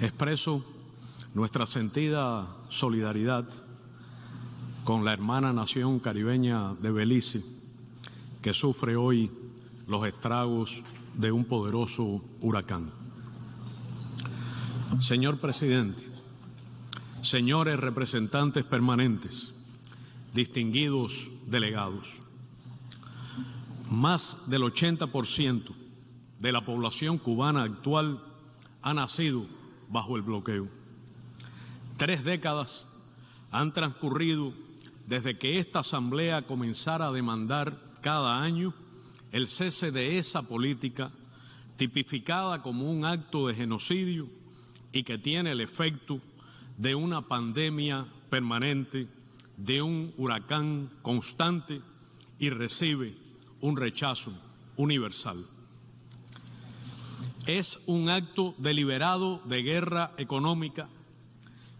Expreso nuestra sentida solidaridad con la hermana nación caribeña de Belice, que sufre hoy los estragos de un poderoso huracán. Señor presidente, señores representantes permanentes, distinguidos delegados, más del 80% de la población cubana actual ha nacido bajo el bloqueo. Tres décadas han transcurrido desde que esta Asamblea comenzara a demandar cada año el cese de esa política tipificada como un acto de genocidio y que tiene el efecto de una pandemia permanente, de un huracán constante y recibe un rechazo universal es un acto deliberado de guerra económica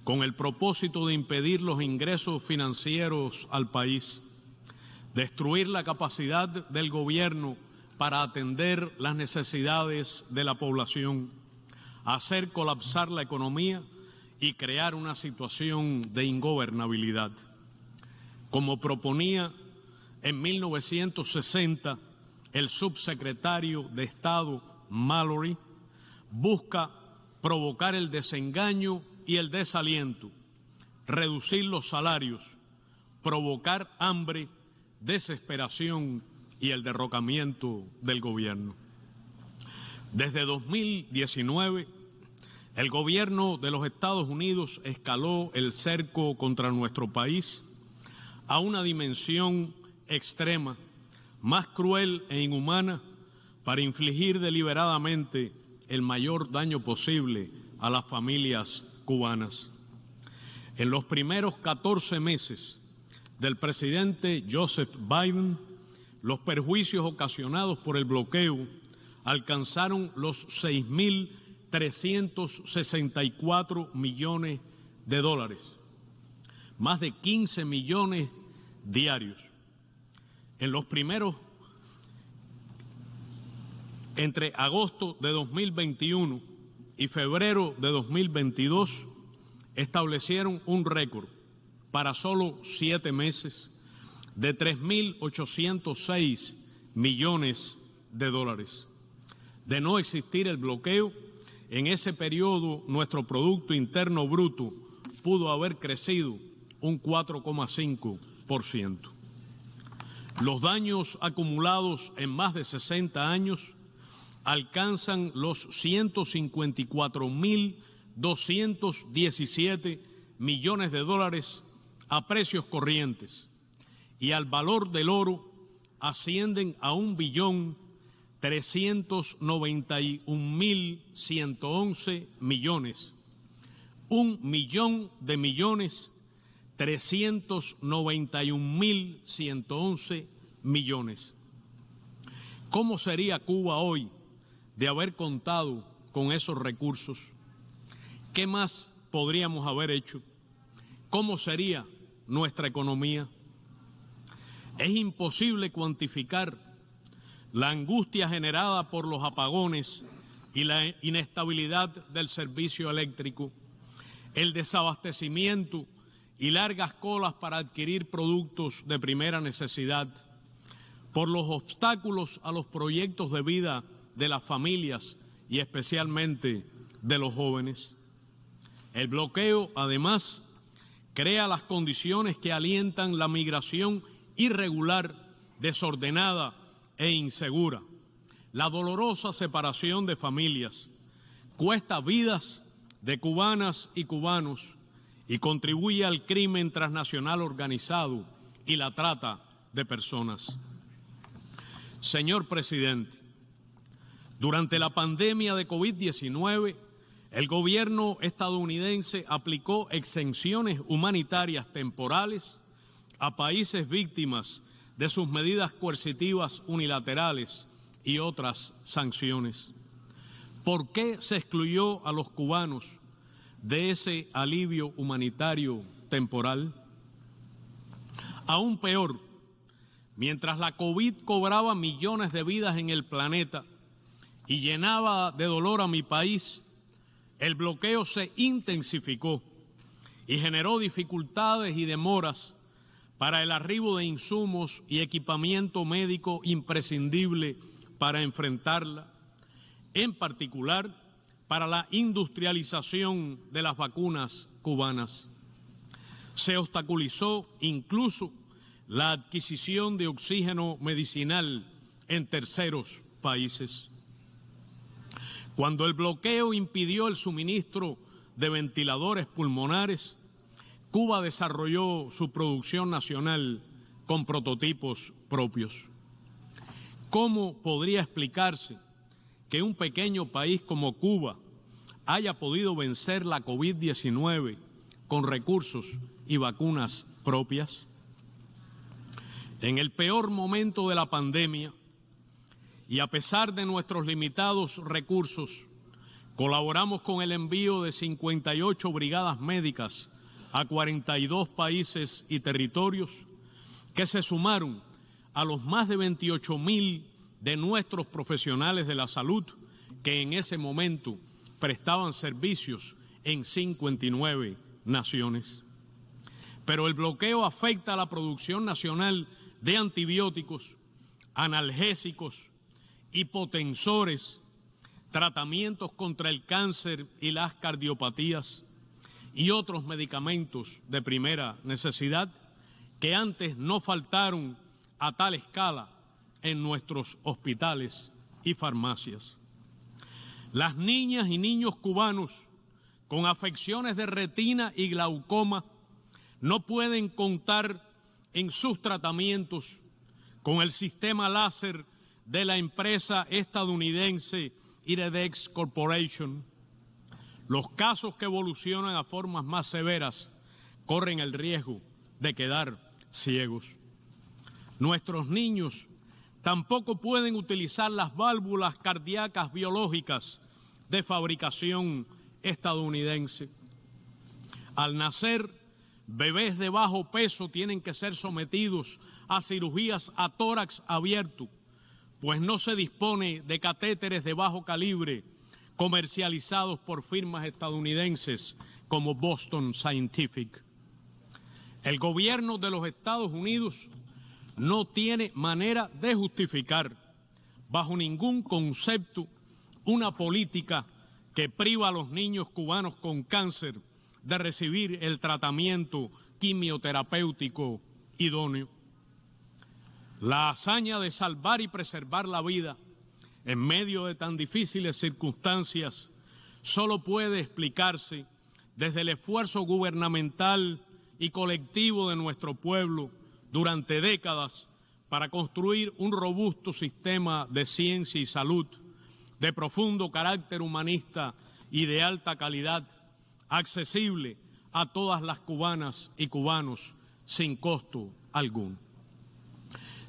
con el propósito de impedir los ingresos financieros al país, destruir la capacidad del gobierno para atender las necesidades de la población, hacer colapsar la economía y crear una situación de ingobernabilidad. Como proponía en 1960 el subsecretario de Estado Mallory busca provocar el desengaño y el desaliento, reducir los salarios, provocar hambre, desesperación y el derrocamiento del gobierno. Desde 2019, el gobierno de los Estados Unidos escaló el cerco contra nuestro país a una dimensión extrema, más cruel e inhumana para infligir deliberadamente el mayor daño posible a las familias cubanas. En los primeros 14 meses del presidente Joseph Biden, los perjuicios ocasionados por el bloqueo alcanzaron los 6.364 millones de dólares, más de 15 millones diarios. En los primeros entre agosto de 2021 y febrero de 2022 establecieron un récord para solo siete meses de 3.806 millones de dólares. De no existir el bloqueo, en ese periodo nuestro Producto Interno Bruto pudo haber crecido un 4,5%. Los daños acumulados en más de 60 años alcanzan los 154.217 millones de dólares a precios corrientes y al valor del oro ascienden a un billón millones. Un millón de millones, 391.111 millones. ¿Cómo sería Cuba hoy de haber contado con esos recursos? ¿Qué más podríamos haber hecho? ¿Cómo sería nuestra economía? Es imposible cuantificar la angustia generada por los apagones y la inestabilidad del servicio eléctrico, el desabastecimiento y largas colas para adquirir productos de primera necesidad, por los obstáculos a los proyectos de vida de las familias y especialmente de los jóvenes. El bloqueo, además, crea las condiciones que alientan la migración irregular, desordenada e insegura. La dolorosa separación de familias cuesta vidas de cubanas y cubanos y contribuye al crimen transnacional organizado y la trata de personas. Señor presidente, durante la pandemia de COVID-19, el gobierno estadounidense aplicó exenciones humanitarias temporales a países víctimas de sus medidas coercitivas unilaterales y otras sanciones. ¿Por qué se excluyó a los cubanos de ese alivio humanitario temporal? Aún peor, mientras la COVID cobraba millones de vidas en el planeta, y llenaba de dolor a mi país, el bloqueo se intensificó y generó dificultades y demoras para el arribo de insumos y equipamiento médico imprescindible para enfrentarla, en particular para la industrialización de las vacunas cubanas. Se obstaculizó incluso la adquisición de oxígeno medicinal en terceros países. Cuando el bloqueo impidió el suministro de ventiladores pulmonares, Cuba desarrolló su producción nacional con prototipos propios. ¿Cómo podría explicarse que un pequeño país como Cuba haya podido vencer la COVID-19 con recursos y vacunas propias? En el peor momento de la pandemia, y a pesar de nuestros limitados recursos, colaboramos con el envío de 58 brigadas médicas a 42 países y territorios que se sumaron a los más de 28 mil de nuestros profesionales de la salud que en ese momento prestaban servicios en 59 naciones. Pero el bloqueo afecta a la producción nacional de antibióticos, analgésicos, hipotensores, tratamientos contra el cáncer y las cardiopatías y otros medicamentos de primera necesidad que antes no faltaron a tal escala en nuestros hospitales y farmacias. Las niñas y niños cubanos con afecciones de retina y glaucoma no pueden contar en sus tratamientos con el sistema láser de la empresa estadounidense IREDEX Corporation, los casos que evolucionan a formas más severas corren el riesgo de quedar ciegos. Nuestros niños tampoco pueden utilizar las válvulas cardíacas biológicas de fabricación estadounidense. Al nacer, bebés de bajo peso tienen que ser sometidos a cirugías a tórax abierto pues no se dispone de catéteres de bajo calibre comercializados por firmas estadounidenses como Boston Scientific. El gobierno de los Estados Unidos no tiene manera de justificar bajo ningún concepto una política que priva a los niños cubanos con cáncer de recibir el tratamiento quimioterapéutico idóneo la hazaña de salvar y preservar la vida en medio de tan difíciles circunstancias solo puede explicarse desde el esfuerzo gubernamental y colectivo de nuestro pueblo durante décadas para construir un robusto sistema de ciencia y salud de profundo carácter humanista y de alta calidad, accesible a todas las cubanas y cubanos sin costo alguno.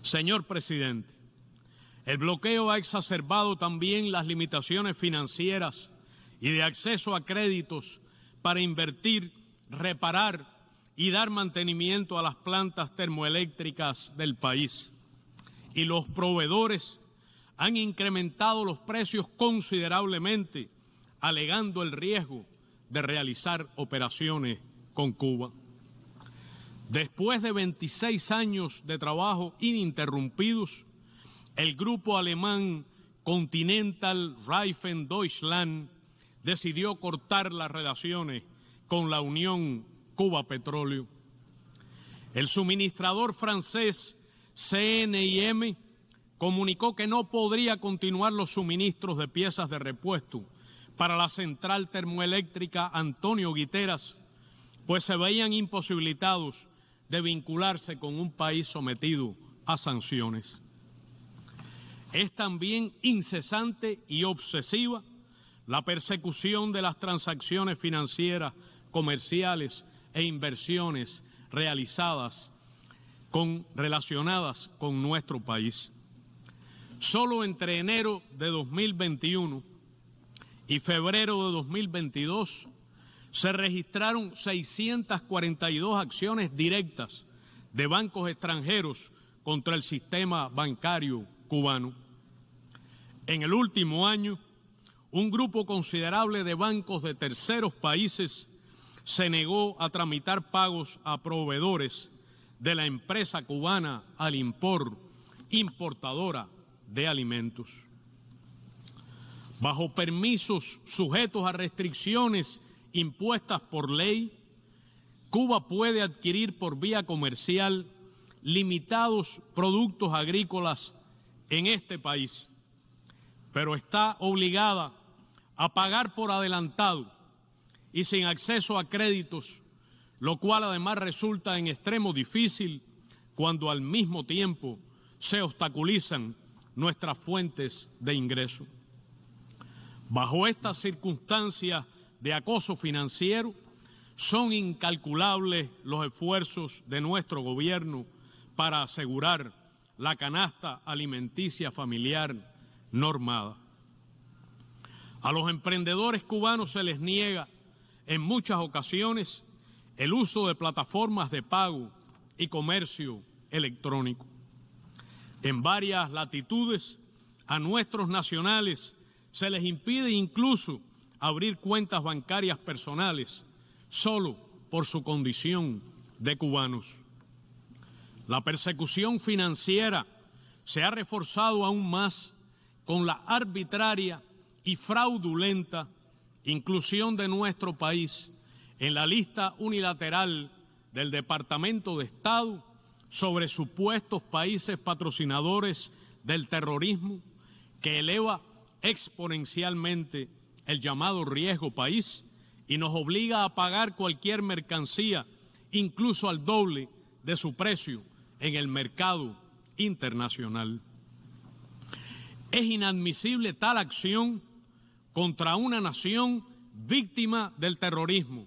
Señor presidente, el bloqueo ha exacerbado también las limitaciones financieras y de acceso a créditos para invertir, reparar y dar mantenimiento a las plantas termoeléctricas del país. Y los proveedores han incrementado los precios considerablemente, alegando el riesgo de realizar operaciones con Cuba. Después de 26 años de trabajo ininterrumpidos, el grupo alemán Continental Reifen Deutschland decidió cortar las relaciones con la Unión Cuba Petróleo. El suministrador francés CNIM comunicó que no podría continuar los suministros de piezas de repuesto para la central termoeléctrica Antonio Guiteras, pues se veían imposibilitados de vincularse con un país sometido a sanciones. Es también incesante y obsesiva la persecución de las transacciones financieras, comerciales e inversiones realizadas con, relacionadas con nuestro país. Solo entre enero de 2021 y febrero de 2022 se registraron 642 acciones directas de bancos extranjeros contra el sistema bancario cubano. En el último año, un grupo considerable de bancos de terceros países se negó a tramitar pagos a proveedores de la empresa cubana Alimpor, importadora de alimentos. Bajo permisos sujetos a restricciones impuestas por ley, Cuba puede adquirir por vía comercial limitados productos agrícolas en este país, pero está obligada a pagar por adelantado y sin acceso a créditos, lo cual además resulta en extremo difícil cuando al mismo tiempo se obstaculizan nuestras fuentes de ingreso. Bajo estas circunstancias de acoso financiero, son incalculables los esfuerzos de nuestro gobierno para asegurar la canasta alimenticia familiar normada. A los emprendedores cubanos se les niega en muchas ocasiones el uso de plataformas de pago y comercio electrónico. En varias latitudes a nuestros nacionales se les impide incluso abrir cuentas bancarias personales solo por su condición de cubanos. La persecución financiera se ha reforzado aún más con la arbitraria y fraudulenta inclusión de nuestro país en la lista unilateral del Departamento de Estado sobre supuestos países patrocinadores del terrorismo que eleva exponencialmente el llamado riesgo país, y nos obliga a pagar cualquier mercancía, incluso al doble de su precio en el mercado internacional. Es inadmisible tal acción contra una nación víctima del terrorismo,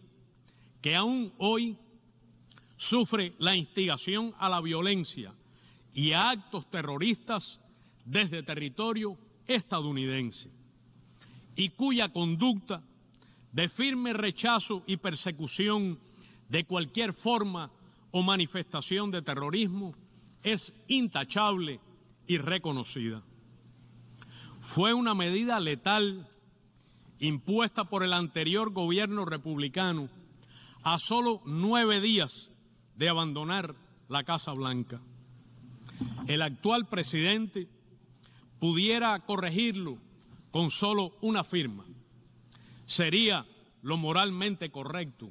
que aún hoy sufre la instigación a la violencia y a actos terroristas desde territorio estadounidense y cuya conducta de firme rechazo y persecución de cualquier forma o manifestación de terrorismo es intachable y reconocida. Fue una medida letal impuesta por el anterior gobierno republicano a solo nueve días de abandonar la Casa Blanca. El actual presidente pudiera corregirlo con solo una firma, sería lo moralmente correcto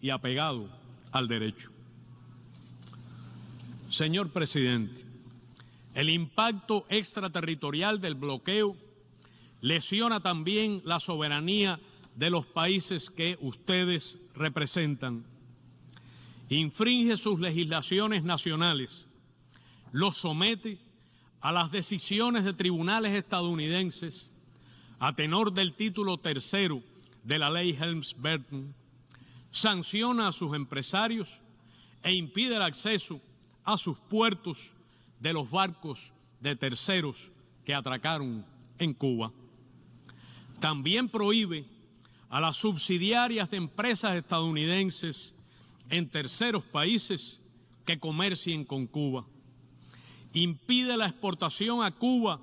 y apegado al derecho. Señor presidente, el impacto extraterritorial del bloqueo lesiona también la soberanía de los países que ustedes representan. Infringe sus legislaciones nacionales, los somete a las decisiones de tribunales estadounidenses a tenor del título tercero de la ley Helms-Burton, sanciona a sus empresarios e impide el acceso a sus puertos de los barcos de terceros que atracaron en Cuba. También prohíbe a las subsidiarias de empresas estadounidenses en terceros países que comercien con Cuba. Impide la exportación a Cuba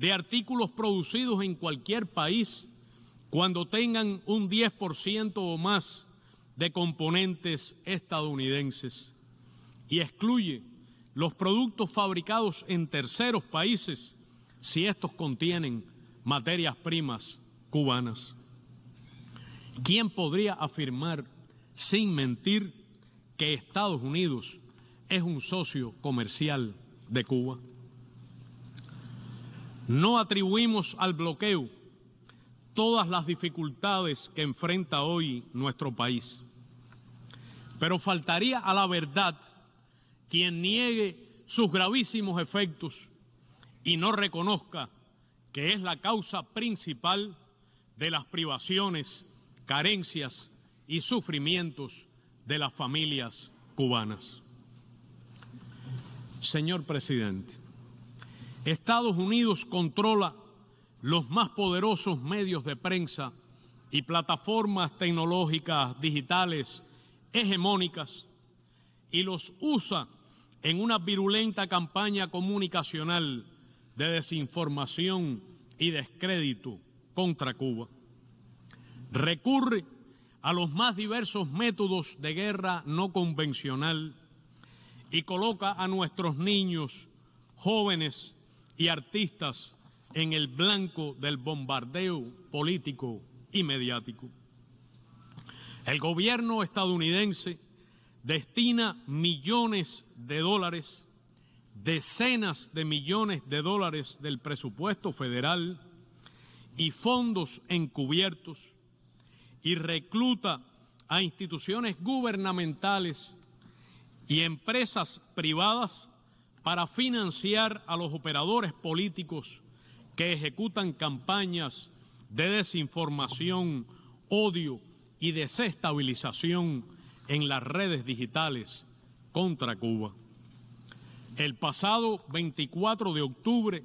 de artículos producidos en cualquier país cuando tengan un 10% o más de componentes estadounidenses y excluye los productos fabricados en terceros países si estos contienen materias primas cubanas. ¿Quién podría afirmar sin mentir que Estados Unidos es un socio comercial de Cuba? No atribuimos al bloqueo todas las dificultades que enfrenta hoy nuestro país. Pero faltaría a la verdad quien niegue sus gravísimos efectos y no reconozca que es la causa principal de las privaciones, carencias y sufrimientos de las familias cubanas. Señor presidente, Estados Unidos controla los más poderosos medios de prensa y plataformas tecnológicas digitales hegemónicas y los usa en una virulenta campaña comunicacional de desinformación y descrédito contra Cuba. Recurre a los más diversos métodos de guerra no convencional y coloca a nuestros niños, jóvenes y artistas en el blanco del bombardeo político y mediático. El gobierno estadounidense destina millones de dólares, decenas de millones de dólares del presupuesto federal y fondos encubiertos y recluta a instituciones gubernamentales y empresas privadas para financiar a los operadores políticos que ejecutan campañas de desinformación, odio y desestabilización en las redes digitales contra Cuba. El pasado 24 de octubre,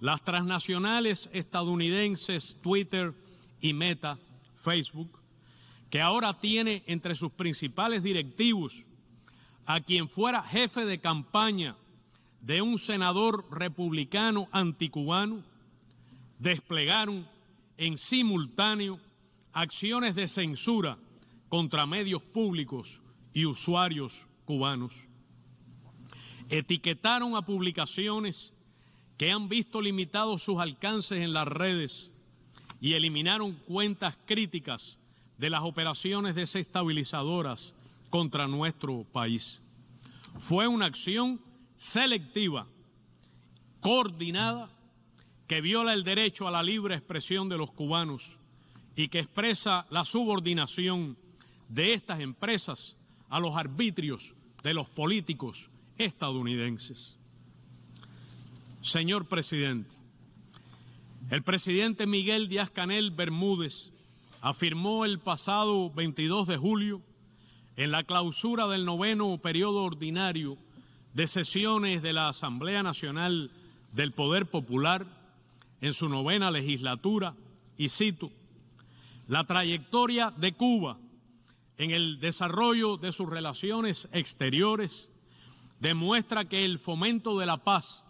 las transnacionales estadounidenses Twitter y Meta, Facebook, que ahora tiene entre sus principales directivos a quien fuera jefe de campaña de un senador republicano anticubano desplegaron en simultáneo acciones de censura contra medios públicos y usuarios cubanos. Etiquetaron a publicaciones que han visto limitados sus alcances en las redes y eliminaron cuentas críticas de las operaciones desestabilizadoras contra nuestro país. Fue una acción selectiva, coordinada, que viola el derecho a la libre expresión de los cubanos y que expresa la subordinación de estas empresas a los arbitrios de los políticos estadounidenses. Señor presidente, el presidente Miguel Díaz Canel Bermúdez afirmó el pasado 22 de julio en la clausura del noveno periodo ordinario de sesiones de la Asamblea Nacional del Poder Popular en su novena legislatura, y cito, la trayectoria de Cuba en el desarrollo de sus relaciones exteriores demuestra que el fomento de la paz,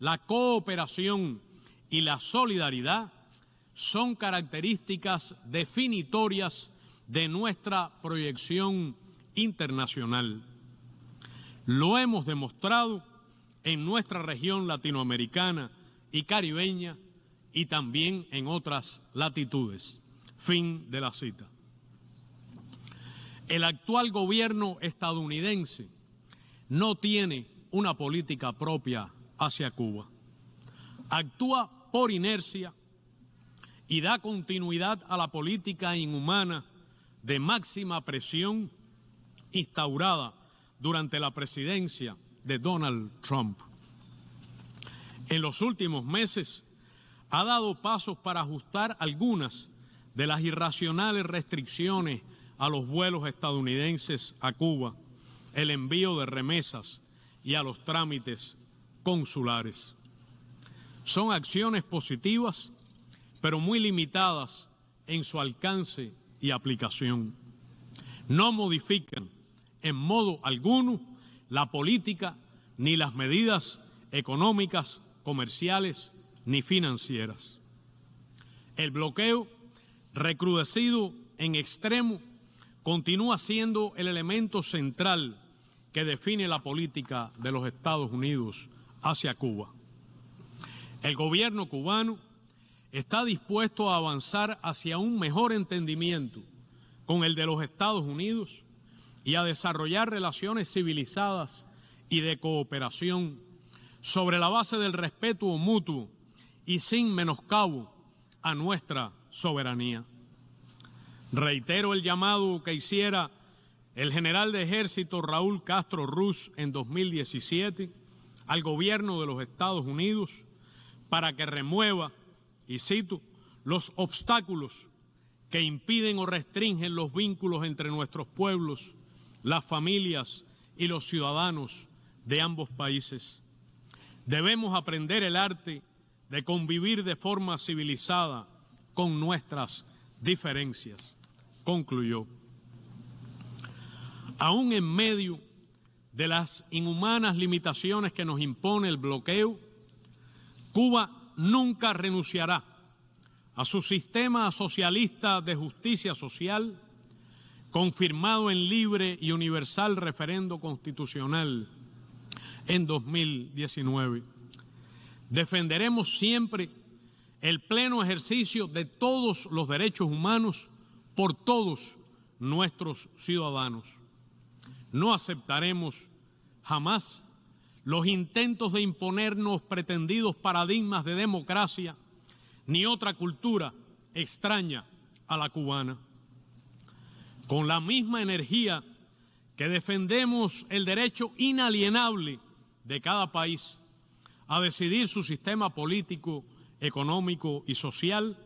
la cooperación y la solidaridad son características definitorias de nuestra proyección internacional. Lo hemos demostrado en nuestra región latinoamericana y caribeña y también en otras latitudes. Fin de la cita. El actual gobierno estadounidense no tiene una política propia hacia Cuba. Actúa por inercia y da continuidad a la política inhumana de máxima presión instaurada durante la presidencia de Donald Trump. En los últimos meses ha dado pasos para ajustar algunas de las irracionales restricciones a los vuelos estadounidenses a Cuba, el envío de remesas y a los trámites consulares. Son acciones positivas, pero muy limitadas en su alcance y aplicación. No modifican en modo alguno la política ni las medidas económicas, comerciales ni financieras. El bloqueo, recrudecido en extremo, continúa siendo el elemento central que define la política de los Estados Unidos hacia Cuba. El gobierno cubano está dispuesto a avanzar hacia un mejor entendimiento con el de los Estados Unidos y a desarrollar relaciones civilizadas y de cooperación sobre la base del respeto mutuo y sin menoscabo a nuestra soberanía. Reitero el llamado que hiciera el general de ejército Raúl Castro Ruz en 2017 al gobierno de los Estados Unidos para que remueva, y cito, los obstáculos que impiden o restringen los vínculos entre nuestros pueblos las familias y los ciudadanos de ambos países. Debemos aprender el arte de convivir de forma civilizada con nuestras diferencias, concluyó. Aún en medio de las inhumanas limitaciones que nos impone el bloqueo, Cuba nunca renunciará a su sistema socialista de justicia social, confirmado en libre y universal referendo constitucional en 2019. Defenderemos siempre el pleno ejercicio de todos los derechos humanos por todos nuestros ciudadanos. No aceptaremos jamás los intentos de imponernos pretendidos paradigmas de democracia ni otra cultura extraña a la cubana con la misma energía que defendemos el derecho inalienable de cada país a decidir su sistema político, económico y social,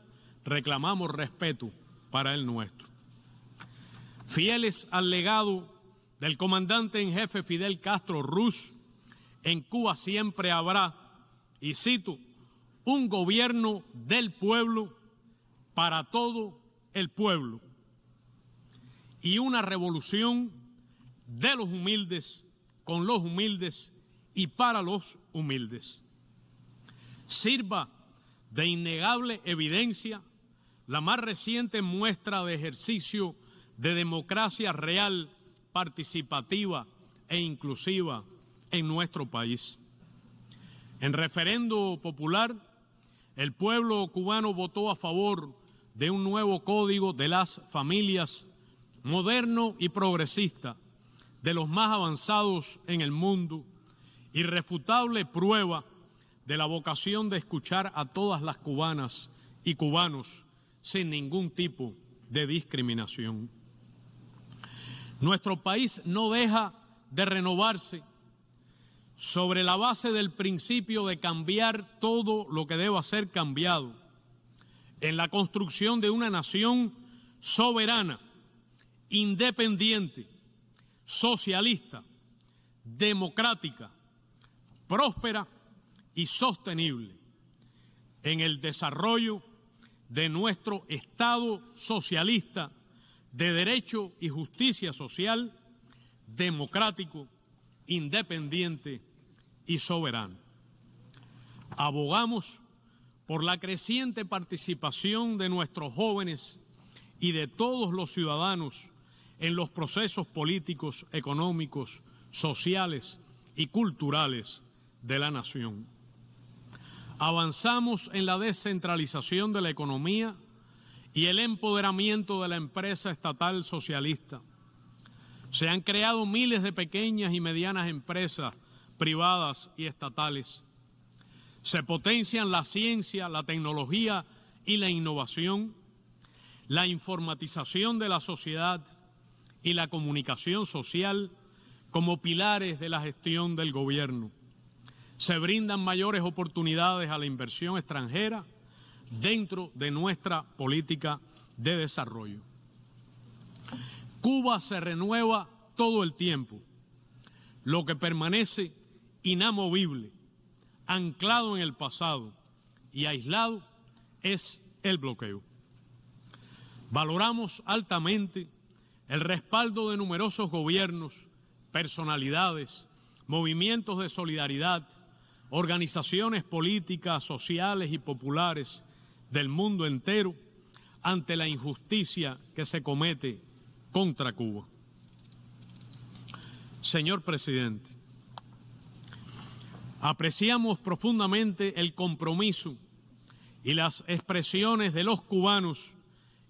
reclamamos respeto para el nuestro. Fieles al legado del comandante en jefe Fidel Castro Ruz, en Cuba siempre habrá, y cito, un gobierno del pueblo para todo el pueblo y una revolución de los humildes, con los humildes y para los humildes. Sirva de innegable evidencia la más reciente muestra de ejercicio de democracia real, participativa e inclusiva en nuestro país. En referendo popular, el pueblo cubano votó a favor de un nuevo código de las familias moderno y progresista, de los más avanzados en el mundo, irrefutable prueba de la vocación de escuchar a todas las cubanas y cubanos sin ningún tipo de discriminación. Nuestro país no deja de renovarse sobre la base del principio de cambiar todo lo que deba ser cambiado en la construcción de una nación soberana independiente, socialista, democrática, próspera y sostenible en el desarrollo de nuestro Estado socialista de derecho y justicia social, democrático, independiente y soberano. Abogamos por la creciente participación de nuestros jóvenes y de todos los ciudadanos en los procesos políticos, económicos, sociales y culturales de la nación. Avanzamos en la descentralización de la economía y el empoderamiento de la empresa estatal socialista. Se han creado miles de pequeñas y medianas empresas privadas y estatales. Se potencian la ciencia, la tecnología y la innovación, la informatización de la sociedad, y la comunicación social como pilares de la gestión del gobierno. Se brindan mayores oportunidades a la inversión extranjera dentro de nuestra política de desarrollo. Cuba se renueva todo el tiempo, lo que permanece inamovible, anclado en el pasado y aislado es el bloqueo. Valoramos altamente el respaldo de numerosos gobiernos, personalidades, movimientos de solidaridad, organizaciones políticas, sociales y populares del mundo entero ante la injusticia que se comete contra Cuba. Señor presidente, apreciamos profundamente el compromiso y las expresiones de los cubanos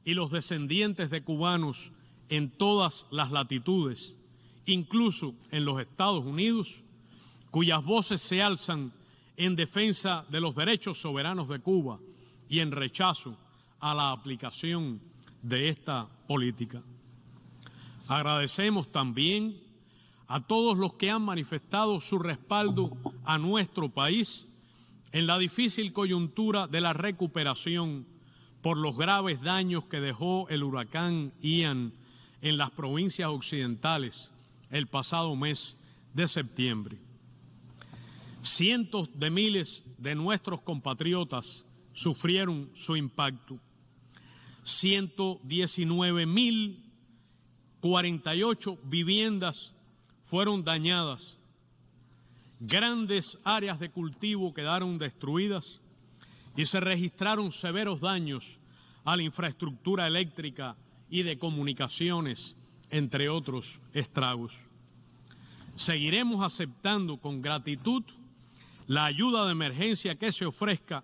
y los descendientes de cubanos en todas las latitudes, incluso en los Estados Unidos, cuyas voces se alzan en defensa de los derechos soberanos de Cuba y en rechazo a la aplicación de esta política. Agradecemos también a todos los que han manifestado su respaldo a nuestro país en la difícil coyuntura de la recuperación por los graves daños que dejó el huracán Ian en las provincias occidentales el pasado mes de septiembre. Cientos de miles de nuestros compatriotas sufrieron su impacto. 119.048 viviendas fueron dañadas. Grandes áreas de cultivo quedaron destruidas y se registraron severos daños a la infraestructura eléctrica y de comunicaciones, entre otros estragos. Seguiremos aceptando con gratitud la ayuda de emergencia que se ofrezca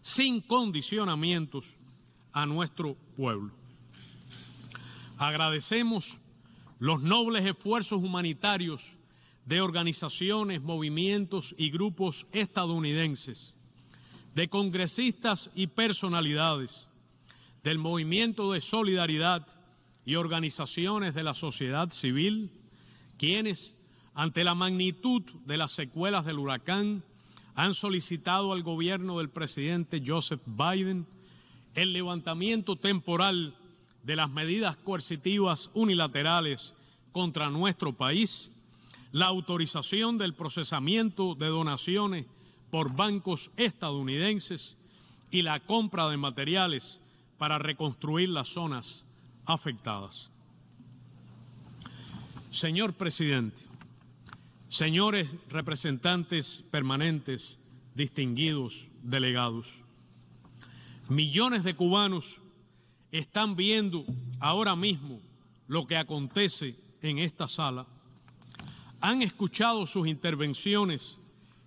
sin condicionamientos a nuestro pueblo. Agradecemos los nobles esfuerzos humanitarios de organizaciones, movimientos y grupos estadounidenses, de congresistas y personalidades, del movimiento de solidaridad y organizaciones de la sociedad civil, quienes, ante la magnitud de las secuelas del huracán, han solicitado al gobierno del presidente Joseph Biden el levantamiento temporal de las medidas coercitivas unilaterales contra nuestro país, la autorización del procesamiento de donaciones por bancos estadounidenses y la compra de materiales para reconstruir las zonas afectadas. Señor presidente, señores representantes permanentes, distinguidos delegados, millones de cubanos están viendo ahora mismo lo que acontece en esta sala, han escuchado sus intervenciones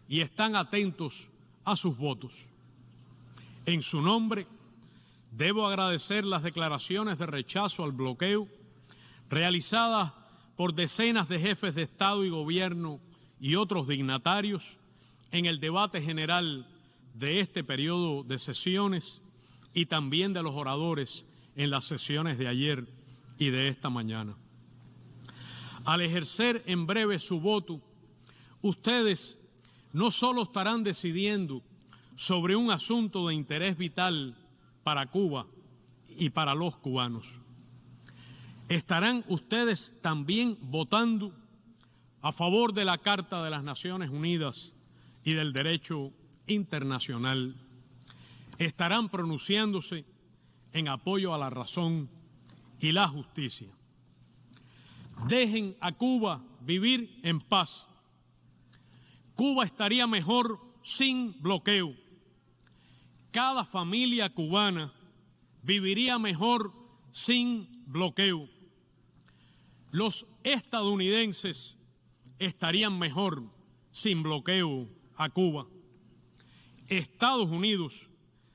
y están atentos a sus votos. En su nombre, Debo agradecer las declaraciones de rechazo al bloqueo realizadas por decenas de jefes de Estado y Gobierno y otros dignatarios en el debate general de este periodo de sesiones y también de los oradores en las sesiones de ayer y de esta mañana. Al ejercer en breve su voto, ustedes no solo estarán decidiendo sobre un asunto de interés vital para Cuba y para los cubanos. Estarán ustedes también votando a favor de la Carta de las Naciones Unidas y del derecho internacional. Estarán pronunciándose en apoyo a la razón y la justicia. Dejen a Cuba vivir en paz. Cuba estaría mejor sin bloqueo cada familia cubana viviría mejor sin bloqueo. Los estadounidenses estarían mejor sin bloqueo a Cuba. Estados Unidos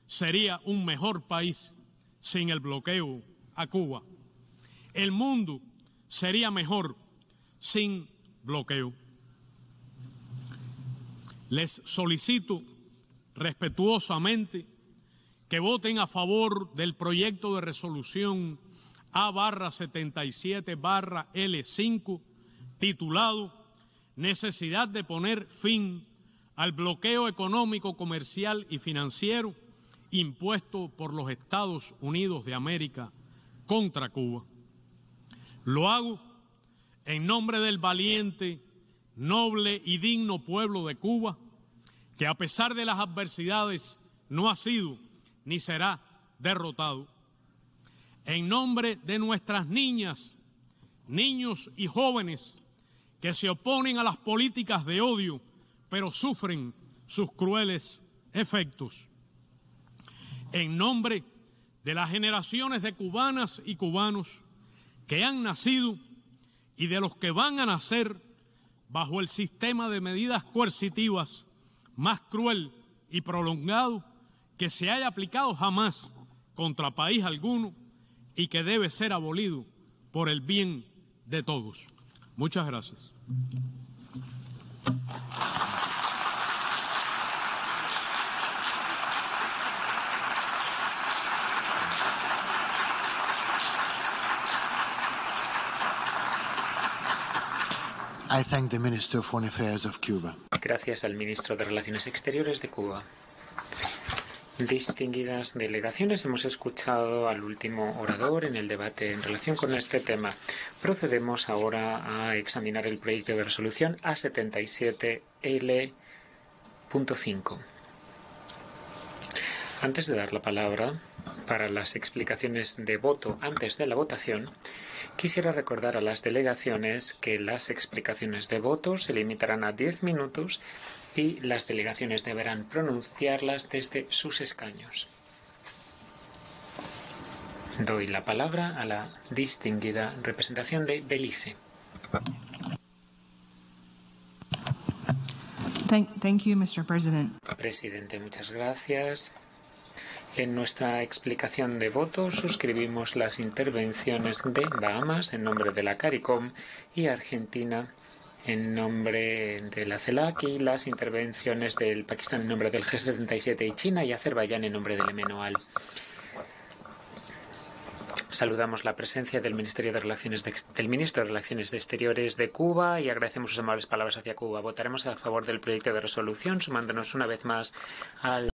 sería un mejor país sin el bloqueo a Cuba. El mundo sería mejor sin bloqueo. Les solicito respetuosamente que voten a favor del proyecto de resolución A barra 77 L5 titulado Necesidad de poner fin al bloqueo económico, comercial y financiero impuesto por los Estados Unidos de América contra Cuba. Lo hago en nombre del valiente, noble y digno pueblo de Cuba que a pesar de las adversidades no ha sido ni será derrotado. En nombre de nuestras niñas, niños y jóvenes que se oponen a las políticas de odio, pero sufren sus crueles efectos. En nombre de las generaciones de cubanas y cubanos que han nacido y de los que van a nacer bajo el sistema de medidas coercitivas más cruel y prolongado que se haya aplicado jamás contra país alguno y que debe ser abolido por el bien de todos. Muchas gracias. Gracias al ministro de Relaciones Exteriores de Cuba. Distinguidas delegaciones, hemos escuchado al último orador en el debate en relación con este tema. Procedemos ahora a examinar el proyecto de resolución A77L.5. Antes de dar la palabra para las explicaciones de voto antes de la votación, quisiera recordar a las delegaciones que las explicaciones de voto se limitarán a 10 minutos y las delegaciones deberán pronunciarlas desde sus escaños. Doy la palabra a la distinguida representación de Belice. thank you, Presidente, muchas gracias. En nuestra explicación de voto suscribimos las intervenciones de Bahamas en nombre de la CARICOM y Argentina en nombre de la CELAC y las intervenciones del Pakistán en nombre del G77 y China y Azerbaiyán en nombre del EmeNoal. Saludamos la presencia del, Ministerio de Relaciones del Ministro de Relaciones Exteriores de Cuba y agradecemos sus amables palabras hacia Cuba. Votaremos a favor del proyecto de resolución, sumándonos una vez más al